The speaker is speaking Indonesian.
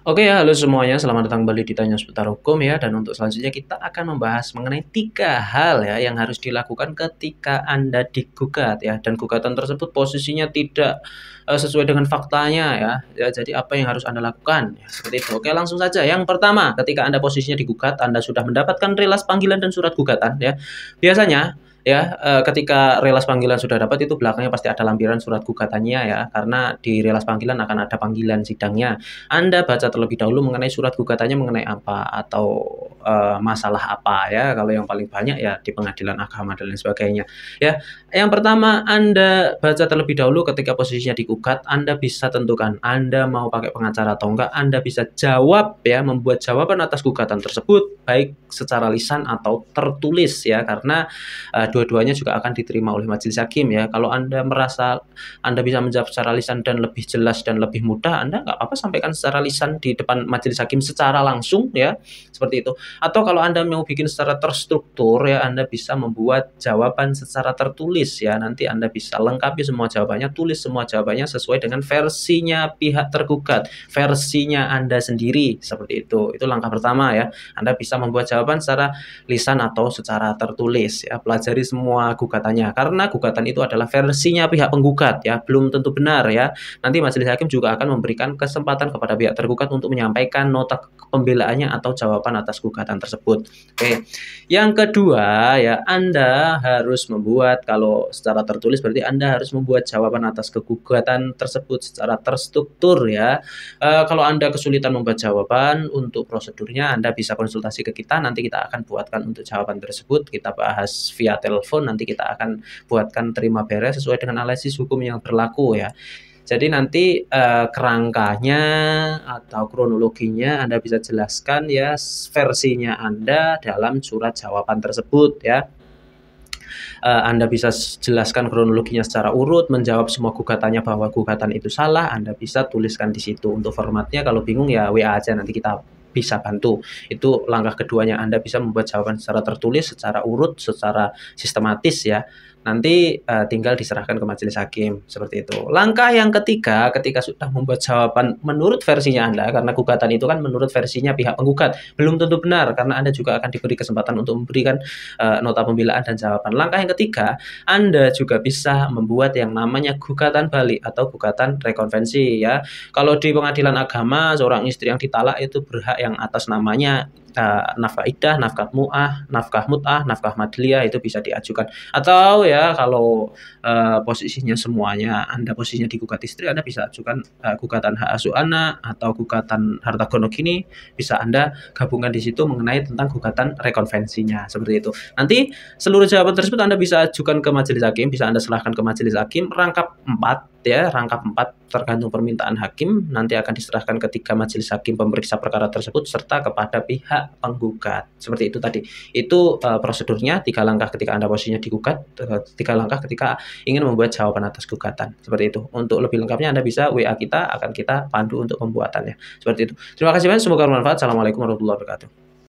Oke ya, halo semuanya. Selamat datang kembali di Tanya Seputar Hukum ya. Dan untuk selanjutnya kita akan membahas mengenai tiga hal ya yang harus dilakukan ketika Anda digugat ya. Dan gugatan tersebut posisinya tidak uh, sesuai dengan faktanya ya. ya. Jadi apa yang harus Anda lakukan? Ya, seperti itu. Oke, langsung saja. Yang pertama, ketika Anda posisinya digugat, Anda sudah mendapatkan relas panggilan dan surat gugatan ya. Biasanya ya eh, ketika relas panggilan sudah dapat itu belakangnya pasti ada lampiran surat gugatannya ya karena di relas panggilan akan ada panggilan sidangnya Anda baca terlebih dahulu mengenai surat gugatannya mengenai apa atau uh, masalah apa ya kalau yang paling banyak ya di pengadilan agama dan lain sebagainya ya yang pertama Anda baca terlebih dahulu ketika posisinya digugat Anda bisa tentukan Anda mau pakai pengacara atau enggak Anda bisa jawab ya membuat jawaban atas gugatan tersebut baik secara lisan atau tertulis ya karena uh, dua-duanya juga akan diterima oleh majelis hakim ya. Kalau Anda merasa Anda bisa menjawab secara lisan dan lebih jelas dan lebih mudah, Anda nggak apa-apa sampaikan secara lisan di depan majelis hakim secara langsung ya, seperti itu. Atau kalau Anda mau bikin secara terstruktur ya, Anda bisa membuat jawaban secara tertulis ya. Nanti Anda bisa lengkapi semua jawabannya, tulis semua jawabannya sesuai dengan versinya pihak tergugat, versinya Anda sendiri seperti itu. Itu langkah pertama ya. Anda bisa membuat jawaban secara lisan atau secara tertulis ya. Pelajari dari semua gugatannya karena gugatan itu adalah versinya pihak penggugat ya belum tentu benar ya nanti majelis hakim juga akan memberikan kesempatan kepada pihak tergugat untuk menyampaikan nota pembelaannya atau jawaban atas gugatan tersebut oke yang kedua ya anda harus membuat kalau secara tertulis berarti anda harus membuat jawaban atas kegugatan tersebut secara terstruktur ya e, kalau anda kesulitan membuat jawaban untuk prosedurnya anda bisa konsultasi ke kita nanti kita akan buatkan untuk jawaban tersebut kita bahas via telepon telepon nanti kita akan buatkan terima beres sesuai dengan analisis hukum yang berlaku ya. Jadi nanti eh, kerangkanya atau kronologinya Anda bisa jelaskan ya versinya Anda dalam surat jawaban tersebut ya. Eh, anda bisa jelaskan kronologinya secara urut, menjawab semua gugatannya bahwa gugatan itu salah, Anda bisa tuliskan di situ. Untuk formatnya kalau bingung ya WA aja nanti kita bisa bantu. Itu langkah keduanya Anda bisa membuat jawaban secara tertulis, secara urut, secara sistematis ya nanti uh, tinggal diserahkan ke majelis hakim seperti itu. Langkah yang ketiga ketika sudah membuat jawaban menurut versinya Anda karena gugatan itu kan menurut versinya pihak penggugat belum tentu benar karena Anda juga akan diberi kesempatan untuk memberikan uh, nota pembelaan dan jawaban. Langkah yang ketiga, Anda juga bisa membuat yang namanya gugatan balik atau gugatan rekonvensi ya. Kalau di pengadilan agama seorang istri yang ditalak itu berhak yang atas namanya Eh, nafkah idah, nafkah mu'ah, nafkah mut'ah, nafkah madliyah itu bisa diajukan. Atau ya kalau uh, posisinya semuanya Anda posisinya di digugat istri Anda bisa ajukan uh, gugatan hak asuh anak atau gugatan harta gono kini bisa Anda gabungkan di situ mengenai tentang gugatan rekonvensinya seperti itu. Nanti seluruh jawaban tersebut Anda bisa ajukan ke majelis hakim, bisa Anda serahkan ke majelis hakim rangkap 4 ya rangkap 4 tergantung permintaan hakim nanti akan diserahkan ketika majelis hakim pemeriksa perkara tersebut serta kepada pihak penggugat. Seperti itu tadi. Itu uh, prosedurnya tiga langkah ketika Anda posisinya digugat, eh, tiga langkah ketika ingin membuat jawaban atas gugatan. Seperti itu. Untuk lebih lengkapnya Anda bisa WA kita akan kita pandu untuk pembuatannya. Seperti itu. Terima kasih banyak, semoga bermanfaat. Assalamualaikum warahmatullahi wabarakatuh.